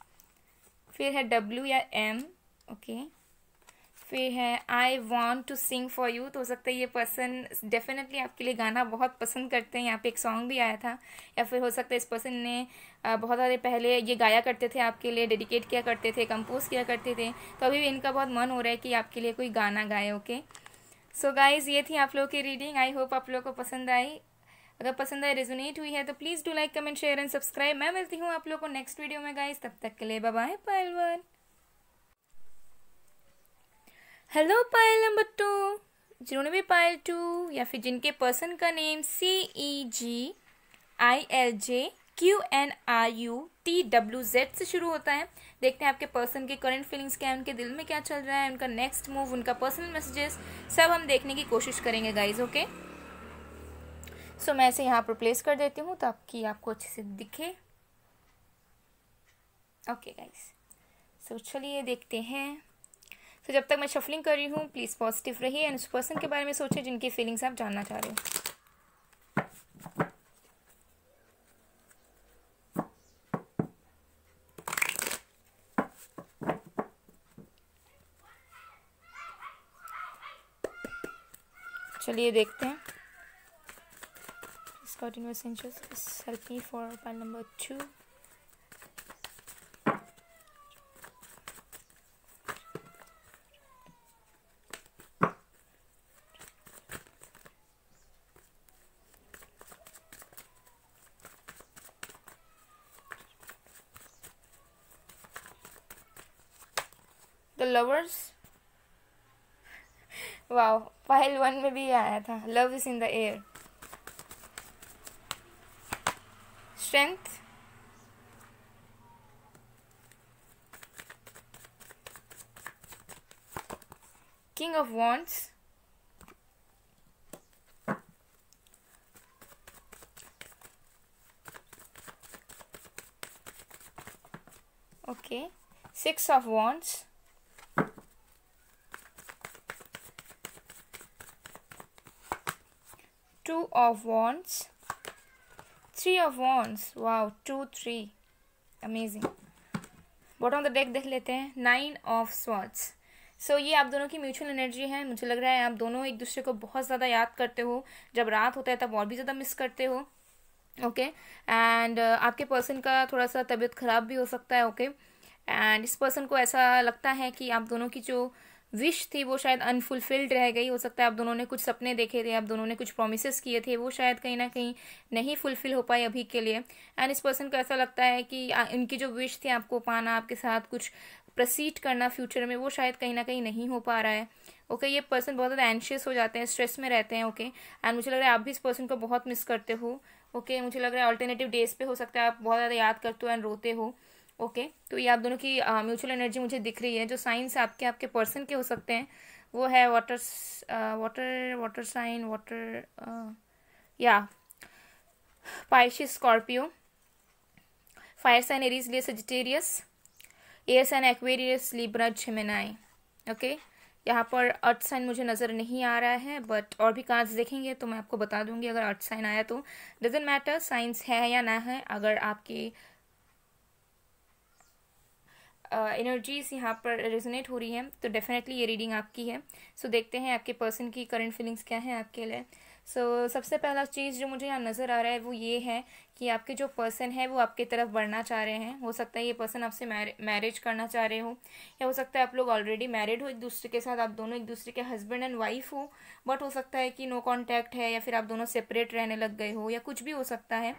फिर है डब्ल्यू या एम ओके फिर है I want to sing for you तो हो सकता है ये पर्सन डेफिनेटली आपके लिए गाना बहुत पसंद करते हैं यहाँ पे एक सॉन्ग भी आया था या फिर हो सकता है इस पर्सन ने बहुत सारे पहले ये गाया करते थे आपके लिए डेडिकेट किया करते थे कंपोज किया करते थे तो अभी भी इनका बहुत मन हो रहा है कि आपके लिए कोई गाना गाए ओके सो गाइज़ ये थी आप लोगों की रीडिंग आई होप आप लोगों को पसंद आई अगर पसंद आए रेजोनेट हुई है तो please do like comment share and subscribe मैं मिलती हूँ आप लोग को नेक्स्ट वीडियो में गाइस तब तक के लिए bye pile one hello pile number two जिन्होंने भी पायल टू या फिर जिनके पर्सन का name C E G I L J Q N R U T W Z से शुरू होता है देखते हैं आपके पर्सन के करंट फीलिंग्स क्या है उनके दिल में क्या चल रहा है उनका नेक्स्ट मूव उनका पर्सनल मैसेजेस सब हम देखने की कोशिश करेंगे guys okay okay? So so, मैं इसे यहाँ पर प्लेस कर देती हूँ ताकि आपको अच्छे से दिखे ओके गाइस सो चलिए देखते हैं तो so, जब तक मैं शफलिंग कर रही हूँ प्लीज़ पॉजिटिव रहिए एंड उस पर्सन के बारे में सोचे जिनकी फीलिंग्स आप जानना चाह रहे हो चलिए देखते हैं continuous inches help me for pile number 2 the lovers wow pile 1 में be आया love is in the air strength king of wands okay six of wands two of wands three of wands wow two three amazing bottom of the deck देख लेते हैं nine of Swarts सो ये आप दोनों की mutual energy है मुझे लग रहा है आप दोनों एक दूसरे को बहुत ज़्यादा याद करते हो जब रात होता है तब और भी ज़्यादा मिस करते हो ओके okay? एंड uh, आपके पर्सन का थोड़ा सा तबीयत ख़राब भी हो सकता है ओके okay? एंड इस पर्सन को ऐसा लगता है कि आप दोनों की जो uh, विश थी वो शायद अनफुलफिल्ड रह गई हो सकता है आप दोनों ने कुछ सपने देखे थे आप दोनों ने कुछ प्रोमिस किए थे वो शायद कहीं ना कहीं नहीं फुलफिल हो पाए अभी के लिए एंड इस पर्सन को ऐसा लगता है कि इनकी जो विश थी आपको पाना आपके साथ कुछ प्रसीड करना फ्यूचर में वो शायद कहीं ना कहीं नहीं हो पा रहा है ओके okay, ये पर्सन बहुत ज़्यादा एनशियस हो जाते हैं स्ट्रेस में रहते हैं ओके okay? एंड मुझे लग रहा है आप भी इस पर्सन को बहुत मिस करते हो ओके okay? मुझे लग रहा है अल्टरनेटिव डेज पे हो सकता है आप बहुत ज़्यादा याद करते हो एंड रोते हो ओके तो ये आप दोनों की म्यूचुअल एनर्जी मुझे दिख रही है जो साइंस आपके आपके पर्सन के हो सकते हैं वो है water water water sign water या Pisces Scorpio fire sign Aries लिए Sagittarius air sign Aquarius Libra Gemini okay यहाँ पर अर्थ साइन मुझे नज़र नहीं आ रहा है बट और भी कार्ड्स देखेंगे तो मैं आपको बता दूंगी अगर अर्थ साइन आया तो डजेंट मैटर साइंस है या ना है अगर आपकी एनर्जीज uh, यहाँ पर रेजोनेट हो रही है तो डेफिनेटली ये रीडिंग आपकी है सो so, देखते हैं आपके पर्सन की करंट फीलिंग्स क्या हैं आपके लिए सो so, सबसे पहला चीज़ जो मुझे यहाँ नज़र आ रहा है वो ये है कि आपके जो पर्सन है वो आपके तरफ बढ़ना चाह रहे हैं हो सकता है ये पर्सन आपसे मैरिज करना चाह रहे हो या हो सकता है आप लोग ऑलरेडी मैरिड हो एक दूसरे के साथ आप दोनों एक दूसरे के हस्बैंड एंड वाइफ हो बट हो सकता है कि नो कॉन्टैक्ट है या फिर आप दोनों सेपरेट रहने लग गए हो या कुछ भी हो सकता है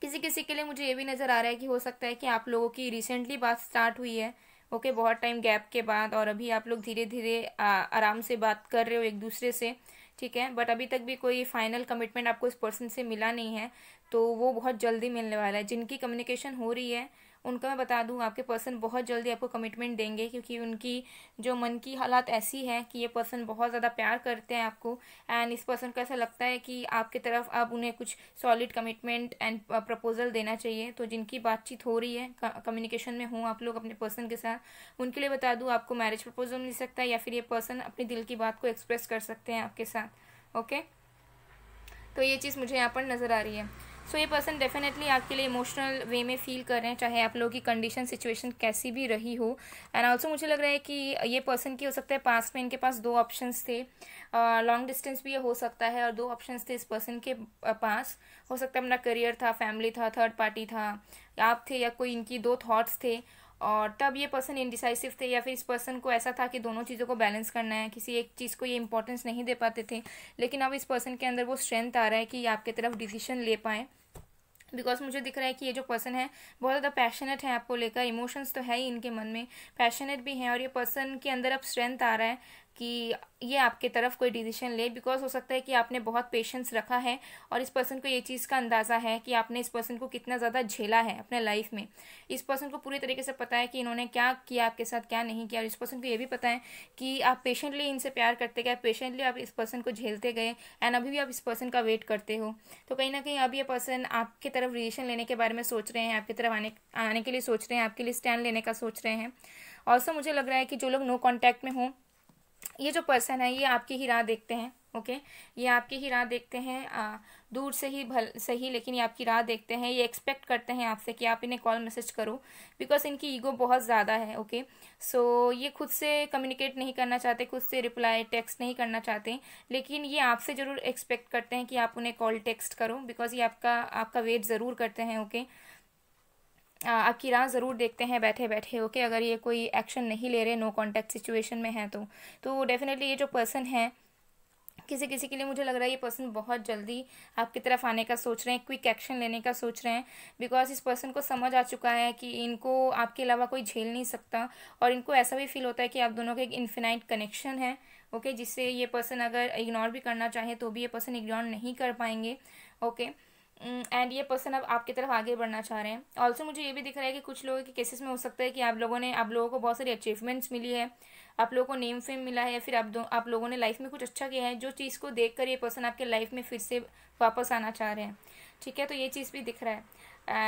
किसी किसी के लिए मुझे ये भी नज़र आ रहा है कि हो सकता है कि आप लोगों की रिसेंटली बात स्टार्ट हुई है ओके okay, बहुत टाइम गैप के बाद और अभी आप लोग धीरे धीरे आराम से बात कर रहे हो एक दूसरे से ठीक है बट अभी तक भी कोई फाइनल कमिटमेंट आपको इस पर्सन से मिला नहीं है तो वो बहुत जल्दी मिलने वाला है जिनकी कम्युनिकेशन हो रही है उनका मैं बता दूँ आपके पर्सन बहुत जल्दी आपको कमिटमेंट देंगे क्योंकि उनकी जो मन की हालात ऐसी है कि ये पर्सन बहुत ज़्यादा प्यार करते हैं आपको एंड इस पर्सन को ऐसा लगता है कि आपके तरफ अब उन्हें कुछ सॉलिड कमिटमेंट एंड प्रपोजल देना चाहिए तो जिनकी बातचीत हो रही है कम्युनिकेशन में हूँ आप लोग अपने पर्सन के साथ उनके लिए बता दूँ आपको मैरिज प्रपोजल मिल सकता है या फिर ये पर्सन अपने दिल की बात को एक्सप्रेस कर सकते हैं आपके साथ ओके तो ये चीज़ मुझे यहाँ पर नज़र आ रही है सो ये पर्सन डेफिनेटली आपके लिए इमोशनल वे में फील कर रहे हैं चाहे आप लोगों की कंडीशन सिचुएशन कैसी भी रही हो एंड ऑल्सो मुझे लग रहा है कि ये पर्सन की हो सकता है पास में इनके पास दो ऑप्शन थे लॉन्ग uh, डिस्टेंस भी ये हो सकता है और दो ऑप्शन थे इस पर्सन के पास हो सकता है अपना करियर था फैमिली था थर्ड पार्टी था आप थे या कोई इनकी दो थाट्स थे और तब ये पर्सन इनडिसाइसिव थे या फिर इस पर्सन को ऐसा था कि दोनों चीज़ों को बैलेंस करना है किसी एक चीज़ को ये इंपॉर्टेंस नहीं दे पाते थे लेकिन अब इस पर्सन के अंदर वो स्ट्रेंथ आ रहा है कि ये आपके तरफ डिसीजन ले पाएँ बिकॉज मुझे दिख रहा है कि ये जो पर्सन है बहुत ज़्यादा पैशनेट है आपको लेकर इमोशंस तो है ही इनके मन में पैशनेट भी हैं और ये पर्सन के अंदर अब स्ट्रेंथ आ रहा है कि ये आपके तरफ कोई डिसीजन ले बिकॉज हो सकता है कि आपने बहुत पेशेंस रखा है और इस पर्सन को ये चीज़ का अंदाज़ा है कि आपने इस पर्सन को कितना ज़्यादा झेला है अपने लाइफ में इस पर्सन को पूरी तरीके से पता है कि इन्होंने क्या किया आपके साथ क्या नहीं किया और इस पर्सन को ये भी पता है कि आप पेशेंटली इनसे प्यार करते गए पेशेंटली आप इस पर्सन को झेलते गए एंड अभी भी आप इस पर्सन का वेट करते हो तो कहीं ना कहीं अब ये पर्सन आपके तरफ रिलेशन लेने के बारे में सोच रहे हैं आपकी तरफ आने आने के लिए सोच रहे हैं आपके लिए स्टैंड लेने का सोच रहे हैं ऑल्सो मुझे लग रहा है कि जो लोग नो कॉन्टैक्ट में हों ये जो पर्सन है ये आपकी ही राह देखते हैं ओके ये आपकी ही राह देखते हैं आ, दूर से ही भल सही लेकिन ये आपकी राह देखते हैं ये एक्सपेक्ट करते हैं आपसे कि आप इन्हें कॉल मैसेज करो बिकॉज इनकी ईगो बहुत ज़्यादा है ओके सो so, ये खुद से कम्युनिकेट नहीं करना चाहते खुद से रिप्लाई टेक्स्ट नहीं करना चाहते लेकिन ये आपसे ज़रूर एक्सपेक्ट करते हैं कि आप उन्हें कॉल टेक्स्ट करो बिकॉज ये आपका आपका वेट ज़रूर करते हैं ओके okay? आपकी राह ज़रूर देखते हैं बैठे बैठे ओके अगर ये कोई एक्शन नहीं ले रहे नो कॉन्टैक्ट सिचुएशन में है तो तो डेफिनेटली ये जो पर्सन है किसी किसी के लिए मुझे लग रहा है ये पर्सन बहुत जल्दी आपकी तरफ आने का सोच रहे हैं क्विक एक्शन लेने का सोच रहे हैं बिकॉज इस पर्सन को समझ आ चुका है कि इनको आपके अलावा कोई झेल नहीं सकता और इनको ऐसा भी फील होता है कि आप दोनों का एक इन्फिनाइट कनेक्शन है ओके जिससे ये पर्सन अगर इग्नोर भी करना चाहे तो भी ये पर्सन इग्नोर नहीं कर पाएंगे ओके okay? एंड mm, ये पर्सन अब आपकी तरफ आगे बढ़ना चाह रहे हैं ऑल्सो मुझे ये भी दिख रहा है कि कुछ लोगों के केसेस में हो सकता है कि आप लोगों ने आप लोगों को बहुत सारी अचीवमेंट्स मिली है आप लोगों को नेम फेम मिला है या फिर आप दो आप लोगों ने लाइफ में कुछ अच्छा किया है जो चीज़ को देख कर ये पर्सन आपके लाइफ में फिर से वापस आना चाह रहे हैं ठीक है तो ये चीज़ भी दिख रहा है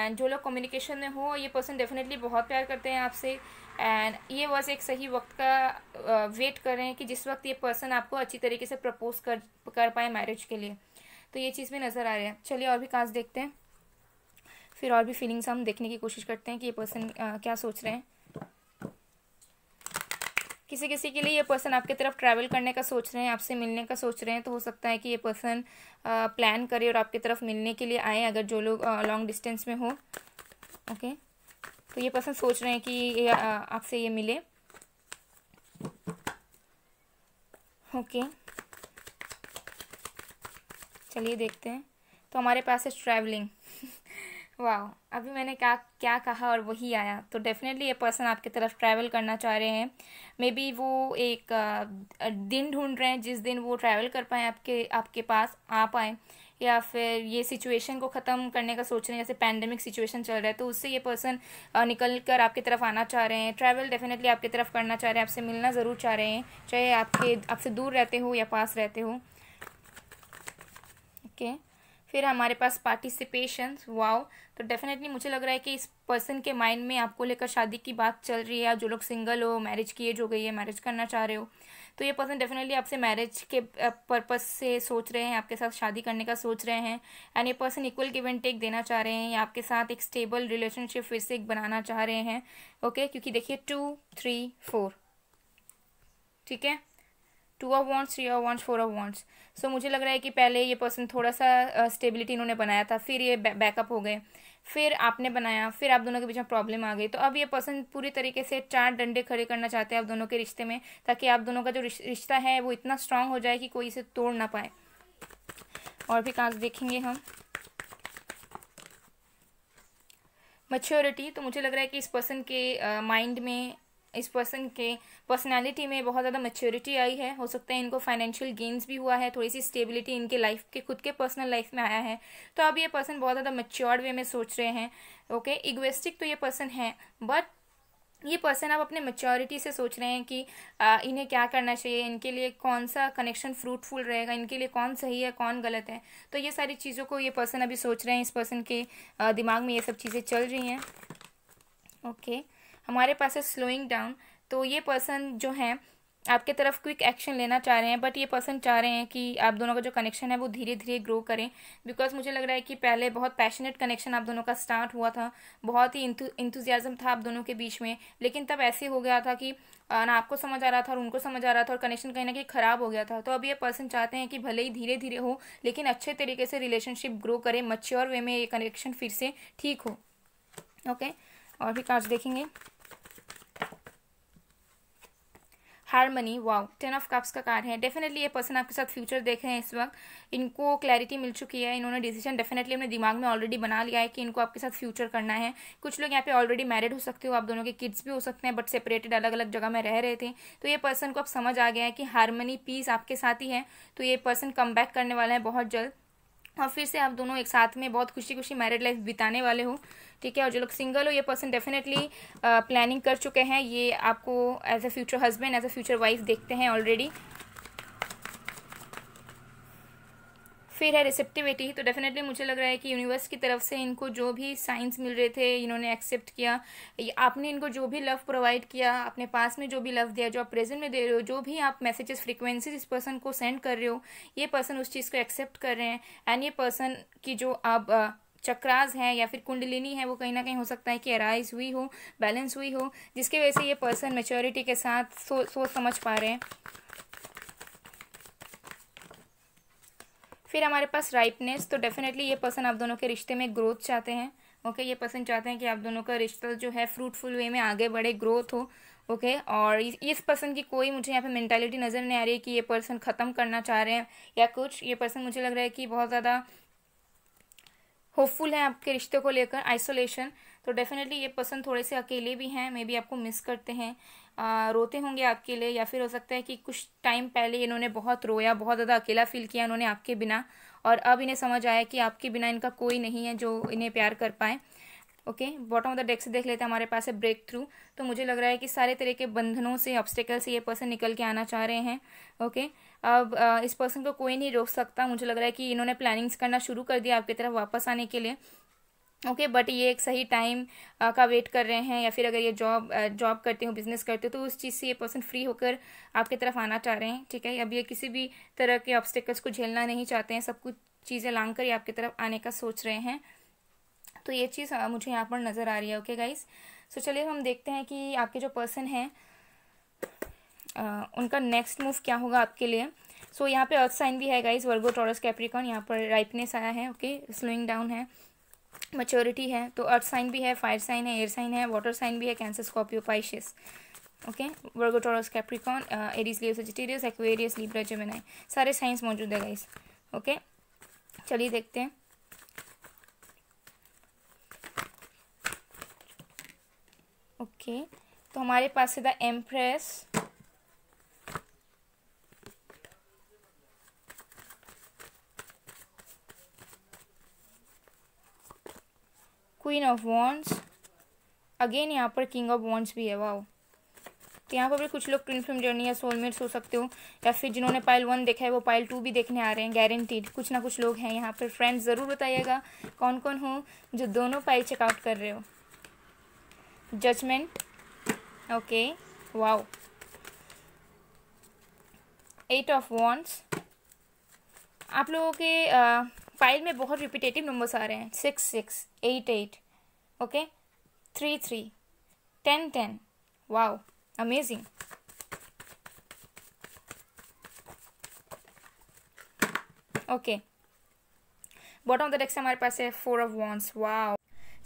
एंड जो लोग कम्युनिकेशन में हो ये पर्सन डेफिनेटली बहुत प्यार करते हैं आपसे एंड ये बस एक सही वक्त का वेट uh, कर रहे हैं कि जिस वक्त ये पर्सन आपको अच्छी तरीके से प्रपोज कर कर पाए मैरिज के लिए तो ये चीज़ में नज़र आ रहा है चलिए और भी कास्ट देखते हैं फिर और भी फीलिंग्स हम देखने की कोशिश करते हैं कि ये पर्सन क्या सोच रहे हैं किसी किसी के लिए ये पर्सन आपकी तरफ ट्रैवल करने का सोच रहे हैं आपसे मिलने का सोच रहे हैं तो हो सकता है कि ये पर्सन प्लान करे और आपकी तरफ मिलने के लिए आए अगर जो लोग लॉन्ग डिस्टेंस में हो ओके तो ये पर्सन सोच रहे हैं कि ये आपसे ये मिले ओके चलिए देखते हैं तो हमारे पास है ट्रैवलिंग वाह *laughs* अभी मैंने क्या क्या कहा और वही आया तो डेफिनेटली ये पर्सन आपकी तरफ ट्रैवल करना चाह रहे हैं मे बी वो एक दिन ढूंढ रहे हैं जिस दिन वो ट्रैवल कर पाए आपके आपके पास आ पाए या फिर ये सिचुएशन को ख़त्म करने का सोच रहे हैं जैसे पैंडमिक सिचुएशन चल रहा है तो उससे ये पर्सन निकल कर आपकी तरफ आना चाह रहे हैं ट्रैवल डेफिनेटली आपकी तरफ करना चाह रहे हैं आपसे मिलना ज़रूर चाह रहे हैं चाहे आपके आपसे दूर रहते हो या पास रहते हो ओके फिर हमारे पास पार्टिसिपेशन वाओ तो डेफिनेटली मुझे लग रहा है कि इस पर्सन के माइंड में आपको लेकर शादी की बात चल रही है या जो लोग सिंगल हो मैरिज की एज हो गई है मैरिज करना चाह रहे हो तो ये पर्सन डेफिनेटली आपसे मैरिज के पर्पस से सोच रहे हैं आपके साथ शादी करने का सोच रहे हैं एंड ये person equal give and take देना चाह रहे हैं या आपके साथ एक स्टेबल रिलेशनशिप फिर से एक बनाना चाह रहे हैं ओके क्योंकि देखिए टू थ्री फोर ठीक है two of wands three of wands four of wands so मुझे लग रहा है कि पहले ये पर्सन थोड़ा सा स्टेबिलिटी इन्होंने बनाया था फिर ये बैकअप हो गए फिर आपने बनाया फिर आप दोनों के बीच में प्रॉब्लम आ गई तो अब ये पर्सन पूरी तरीके से चार डंडे खड़े करना चाहते हैं आप दोनों के रिश्ते में ताकि आप दोनों का जो रिश्ता है वो इतना स्ट्रांग हो जाए कि कोई इसे तोड़ ना पाए और भी कार्ड देखेंगे हम मच्योरिटी तो मुझे लग रहा है कि इस पर्सन के माइंड में इस पर्सन के पर्सनैलिटी में बहुत ज़्यादा मच्योरिटी आई है हो सकता है इनको फाइनेंशियल गेन्स भी हुआ है थोड़ी सी स्टेबिलिटी इनके लाइफ के खुद के पर्सनल लाइफ में आया है तो अब ये पर्सन बहुत ज़्यादा मच्योर्ड वे में सोच रहे हैं ओके इग्वेस्टिक तो ये पर्सन है बट ये पर्सन आप अपने मच्योरिटी से सोच रहे हैं कि आ, इन्हें क्या करना चाहिए इनके लिए कौन सा कनेक्शन फ्रूटफुल रहेगा इनके लिए कौन सही है कौन गलत है तो ये सारी चीज़ों को ये पर्सन अभी सोच रहे हैं इस पर्सन के आ, दिमाग में ये सब चीज़ें चल रही हैं ओके okay. हमारे पास है स्लोइंग डाउन तो ये पर्सन जो है आपके तरफ क्विक एक्शन लेना चाह रहे हैं बट ये पर्सन चाह रहे हैं कि आप दोनों का जो कनेक्शन है वो धीरे धीरे ग्रो करें बिकॉज मुझे लग रहा है कि पहले बहुत पैशनेट कनेक्शन आप दोनों का स्टार्ट हुआ था बहुत ही इंथुजियाजम था आप दोनों के बीच में लेकिन तब ऐसे हो गया था कि ना आपको समझ आ रहा था और उनको समझ आ रहा था और कनेक्शन कहीं ना कहीं ख़राब हो गया था तो अब ये पर्सन चाहते हैं कि भले ही धीरे धीरे हो लेकिन अच्छे तरीके से रिलेशनशिप ग्रो करें मच्योर वे में ये कनेक्शन फिर से ठीक हो ओके और भी कार्ड देखेंगे harmony wow ten of cups का कार्ड है डेफिनेटली ये पर्सन आपके साथ फ्यूचर देख रहे हैं इस वक्त इनको क्लैरिटी मिल चुकी है इन्होंने डिसीजन डेफिनेटली अपने दिमाग में ऑलरेडी बना लिया है कि इनको आपके साथ फ्यूचर करना है कुछ लोग यहाँ पे ऑलरेडी मैरिड हो सकते हो आप दोनों के किड्स भी हो सकते हैं बट सेपरेटेड अलग अलग जगह में रह रहे थे तो ये पर्सन को अब समझ आ गया है कि हारमनी पीस आपके साथ ही है तो ये पर्सन कम करने वाला है बहुत जल्द और हाँ, फिर से आप दोनों एक साथ में बहुत खुशी खुशी मैरिड लाइफ बिताने वाले हो ठीक है और जो लोग सिंगल हो ये पर्सन डेफिनेटली प्लानिंग कर चुके हैं ये आपको as a future husband as a future wife देखते हैं ऑलरेडी फिर है रिसेप्टिविटी तो डेफिनेटली मुझे लग रहा है कि यूनिवर्स की तरफ से इनको जो भी साइंस मिल रहे थे इन्होंने एक्सेप्ट किया आपने इनको जो भी लव प्रोवाइड किया अपने पास में जो भी लव दिया जो आप प्रेजेंट में दे रहे हो जो भी आप मैसेजेस फ्रिक्वेंसीज इस पर्सन को सेंड कर रहे हो ये पर्सन उस चीज़ को एक्सेप्ट कर रहे हैं एंड ये पर्सन की जो आप चक्राज़ हैं या फिर कुंडलिनी है वो कहीं ना कहीं हो सकता है कि अराइज हुई हो बैलेंस हुई हो जिसकी वजह से ये पर्सन मेच्योरिटी के साथ सो सोच समझ पा रहे हैं फिर हमारे पास राइपनेस तो डेफिनेटली ये पर्सन आप दोनों के रिश्ते में ग्रोथ चाहते हैं ओके ये पर्सन चाहते हैं कि आप दोनों का रिश्ता जो है फ्रूटफुल वे में आगे बढ़े ग्रोथ हो ओके okay, और इस पर्सन की कोई मुझे यहाँ पे मैंटेलिटी नज़र नहीं आ रही है कि ये पर्सन ख़त्म करना चाह रहे हैं या कुछ ये पर्सन मुझे लग रहा है कि बहुत ज़्यादा होपफुल है आपके रिश्ते को लेकर आइसोलेशन तो डेफिनेटली ये पर्सन थोड़े से अकेले भी हैं मे बी आपको मिस करते हैं रोते होंगे आपके लिए या फिर हो सकता है कि कुछ टाइम पहले इन्होंने बहुत रोया बहुत ज़्यादा अकेला फील किया इन्होंने आपके बिना और अब इन्हें समझ आया कि आपके बिना इनका कोई नहीं है जो इन्हें प्यार कर पाए okay bottom of the deck से देख लेते हैं हमारे पास है ब्रेक थ्रू तो मुझे लग रहा है कि सारे तरह के बंधनों से ऑब्स्टेकल से ये पर्सन निकल के आना चाह रहे हैं ओके अब इस पर्सन को कोई नहीं रोक सकता मुझे लग रहा है कि इन्होंने प्लानिंग्स करना शुरू कर दिया आपकी तरफ वापस आने के लिए ओके okay, बट ये एक सही टाइम का वेट कर रहे हैं या फिर अगर ये जॉब जॉब करते हो बिजनेस करते हो तो उस चीज़ से ये पर्सन फ्री होकर आपके तरफ आना चाह रहे हैं ठीक है अब ये किसी भी तरह के ऑब्स्टेकल्स को झेलना नहीं चाहते हैं सब कुछ चीज़ें लांग कर ये आपकी तरफ आने का सोच रहे हैं तो ये चीज़ मुझे यहाँ पर नज़र आ रही है ओके गाइज सो चलिए हम देखते हैं कि आपके जो पर्सन हैं उनका नेक्स्ट मूव क्या होगा आपके लिए सो so, यहाँ पे अर्थ साइन भी है गाइज वर्गो टॉरस कैप्रिकॉन यहाँ पर राइपनेस आया है ओके स्लोइंग डाउन है मच्योरिटी है तो अर्थ साइन भी है फायर साइन है एयर साइन है वाटर साइन भी है Cancer Scorpio Pisces okay Virgo Taurus Capricorn Aries Leo Sagittarius Aquarius Libra Gemini सारे साइंस मौजूद है गाइस ओके चलिए देखते हैं ओके okay, तो हमारे पास है the empress queen of wands again यहाँ पर किंग ऑफ वॉन्स भी है वाओ तो यहाँ पर भी कुछ लोग ट्विन फिल्म जर्नी या सोलमेट्स हो सकते हो या फिर जिन्होंने पाइल वन देखा है वो पाइल टू भी देखने आ रहे हैं गारंटीड कुछ ना कुछ लोग हैं यहाँ पर फ्रेंड्स ज़रूर बताइएगा कौन कौन हो जो दोनों पाइल चेकआउट कर रहे हो judgement okay wow eight of wands आप लोगों के फाइल uh, में बहुत रिपीटेटिव नंबर्स आ रहे हैं six six eight eight okay 3 3 10 10 wow amazing okay bottom of the decks हमारे पास है four of wands wow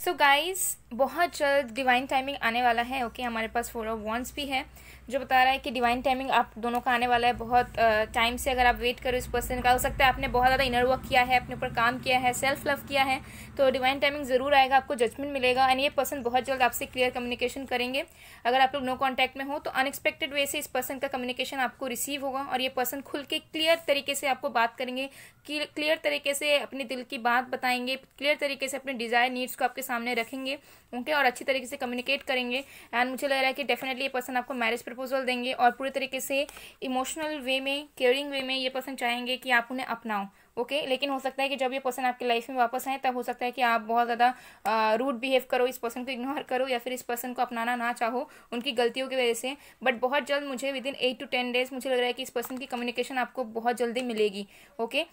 so guys बहुत जल्द डिवाइन टाइमिंग आने वाला है ओके okay, हमारे पास फोर ऑफ वॉन्स भी है जो बता रहा है कि डिवाइन टाइमिंग आप दोनों का आने वाला है बहुत टाइम से अगर आप वेट करो इस पर्सन का हो सकता है आपने बहुत ज़्यादा इनर वर्क किया है अपने ऊपर काम किया है सेल्फ लव किया है तो डिवाइन टाइमिंग ज़रूर आएगा आपको जजमेंट मिलेगा एंड ये पर्सन बहुत जल्द आपसे क्लियर कम्युनिकेशन करेंगे अगर आप लोग नो कॉन्टैक्ट में हो तो अनएक्सपेक्टेड वे से इस पर्सन का कम्युनिकेशन आपको रिसीव होगा और ये पर्सन खुल के क्लियर तरीके से आपको बात करेंगे क्लियर तरीके से अपने दिल की बात बताएंगे क्लियर तरीके से अपने डिज़ायर नीड्स को आपके सामने रखेंगे उनके और अच्छी तरीके से कम्युनिकेट करेंगे एंड मुझे लग रहा है कि डेफिनेटली ये पर्सन आपको मैरिज पर प्रपोजल देंगे और पूरे तरीके से इमोशनल वे में केयरिंग वे में ये पर्सन चाहेंगे कि आप उन्हें अपनाओ ओके okay? लेकिन हो सकता है कि जब ये पर्सन आपकी लाइफ में वापस आए तब हो सकता है कि आप बहुत ज़्यादा रूड बिहेव करो इस पर्सन को इग्नोर करो या फिर इस पर्सन को अपनाना ना चाहो उनकी गलतियों की वजह से बट बहुत जल्द मुझे within eight to ten days मुझे लग रहा है कि इस पर्सन की कम्युनिकेशन आपको बहुत जल्दी मिलेगी ओके okay?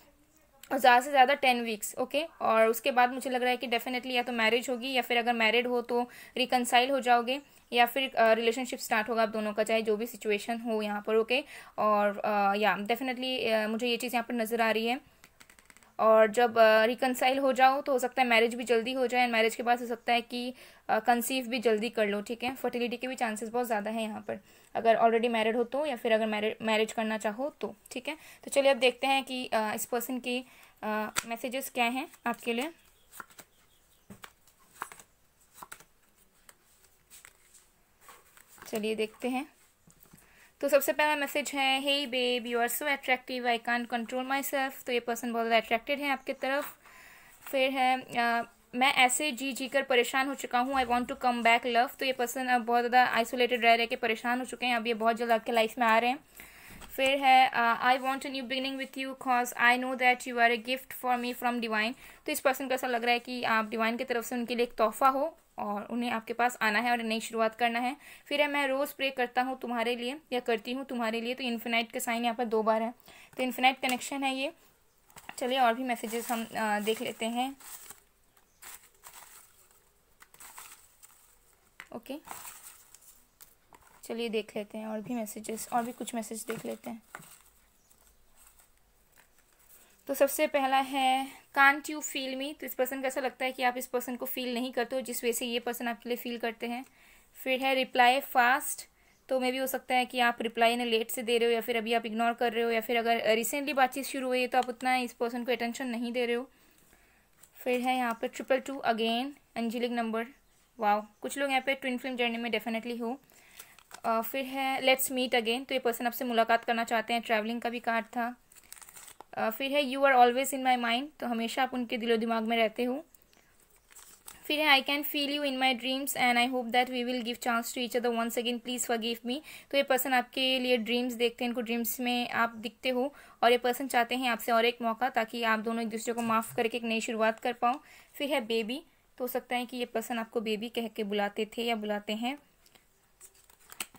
और ज़्यादा से ज़्यादा टेन वीक्स ओके और उसके बाद मुझे लग रहा है कि डेफिनेटली या तो मैरिज होगी या फिर अगर मैरिड हो तो रिकनसाइल हो जाओगे या फिर रिलेशनशिप uh, स्टार्ट होगा आप दोनों का चाहे जो भी सिचुएशन हो यहाँ पर ओके okay? और या uh, डेफिनेटली yeah, uh, मुझे ये चीज़ यहाँ पर नज़र आ रही है और जब रिकनसाइल हो जाओ तो हो सकता है मैरिज भी जल्दी हो जाए एंड मैरिज के बाद हो सकता है कि कंसीव भी जल्दी कर लो ठीक है फर्टिलिटी के भी चांसेस बहुत ज़्यादा है यहाँ पर अगर ऑलरेडी मैरिड हो तो या फिर अगर मैरिज करना चाहो तो ठीक है तो चलिए अब देखते हैं कि इस पर्सन की मैसेजेस क्या हैं आपके लिए चलिए देखते हैं तो सबसे पहला मैसेज है hey babe you are so attractive I can control myself तो ये पर्सन बहुत ज़्यादा अट्रैक्टेड है आपके तरफ फिर है आ, मैं ऐसे जी जी कर परेशान हो चुका हूँ I want to come back love तो ये पर्सन अब बहुत ज़्यादा आइसोलेटेड रह रहे के परेशान हो चुके हैं अब ये बहुत जल्द आपके लाइफ में आ रहे हैं फिर है I want a new beginning with you cause I know that you are a gift for me from divine तो इस पर्सन को ऐसा लग रहा है कि आप डिवाइन की तरफ से उनके लिए एक तोहफा हो और उन्हें आपके पास आना है और नई शुरुआत करना है फिर है मैं रोज़ प्रे करता हूँ तुम्हारे लिए या करती हूँ तुम्हारे लिए तो इन्फिनाइट का साइन यहाँ पर दो बार है तो इन्फिनाइट कनेक्शन है ये चलिए और भी मैसेजेस हम आ, देख लेते हैं ओके चलिए देख लेते हैं और भी मैसेजेस और भी कुछ मैसेज देख लेते हैं तो सबसे पहला है कांट यू फील मी तो इस पर्सन को ऐसा लगता है कि आप इस पर्सन को फील नहीं करते हो जिस वजह से ये पर्सन आपके लिए फील करते हैं फिर है रिप्लाई फास्ट तो मे भी हो सकता है कि आप रिप्लाई ने लेट से दे रहे हो या फिर अभी आप इग्नोर कर रहे हो या फिर अगर रिसेंटली बातचीत शुरू हुई है तो आप उतना इस पर्सन को अटेंशन नहीं दे रहे हो फिर है यहाँ पर triple two again angelic number wow कुछ लोग यहाँ पे ट्विन फिल्म जर्नी में डेफिनेटली हो फिर है लेट्स मीट अगेन तो ये पर्सन आपसे मुलाकात करना चाहते हैं ट्रैवलिंग का भी कार्ड था फिर है you are always in my mind तो हमेशा आप उनके दिलो दिमाग में रहते हो फिर है I can feel you in my dreams and I hope that we will give chance to each other once again please forgive me तो ये पर्सन आपके लिए ड्रीम्स देखते हैं इनको ड्रीम्स में आप दिखते हो और ये पर्सन चाहते हैं आपसे और एक मौका ताकि आप दोनों एक दूसरे को माफ़ करके एक नई शुरुआत कर पाओ फिर है बेबी तो हो सकता है कि ये पर्सन आपको बेबी कह के बुलाते थे या बुलाते हैं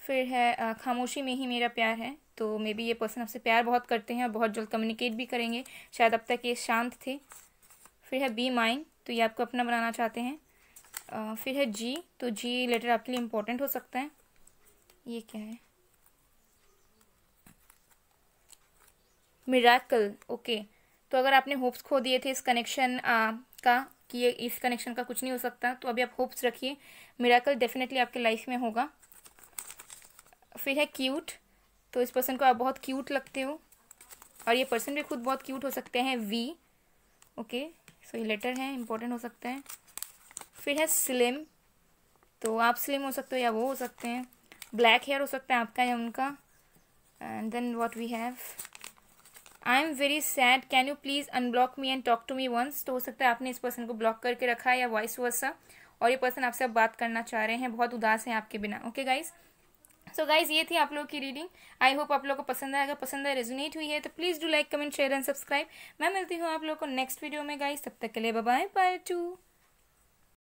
फिर है खामोशी में ही मेरा प्यार है तो मे बी ये पर्सन आपसे प्यार बहुत करते हैं और बहुत जल्द कम्युनिकेट भी करेंगे शायद अब तक ये शांत थे फिर है बी माइंड तो ये आपको अपना बनाना चाहते हैं आ, फिर है जी तो जी लेटर आपके लिए इम्पोर्टेंट हो सकता है ये क्या है मिराकल ओके तो अगर आपने होप्स खो दिए थे इस कनेक्शन का कि ये इस कनेक्शन का कुछ नहीं हो सकता तो अभी आप होप्स रखिए मिराकल डेफिनेटली आपके लाइफ में होगा फिर है क्यूट तो इस पर्सन को आप बहुत क्यूट लगते हो और ये पर्सन भी खुद बहुत क्यूट हो सकते हैं वी ओके सो ये लेटर है इंपॉर्टेंट हो सकते हैं फिर है स्लिम तो आप स्लिम हो सकते हो या वो हो सकते हैं ब्लैक हेयर हो सकता है आपका या उनका and then what we have I am very sad can you please unblock me and talk to me once तो हो सकता है आपने इस पर्सन को ब्लॉक करके रखा है या वॉइस वर्सा और ये पर्सन आपसे बात करना चाह रहे हैं बहुत उदास है आपके बिना okay okay, guys so guys ये थी आप लोग की रीडिंग आई होप आप लोग को पसंद आएगा पसंद आए रेजुनेट हुई है तो please do like comment share and subscribe मैं मिलती हूँ आप लोग को नेक्स्ट वीडियो में गाइज तब तक के लिए बाय बाय टू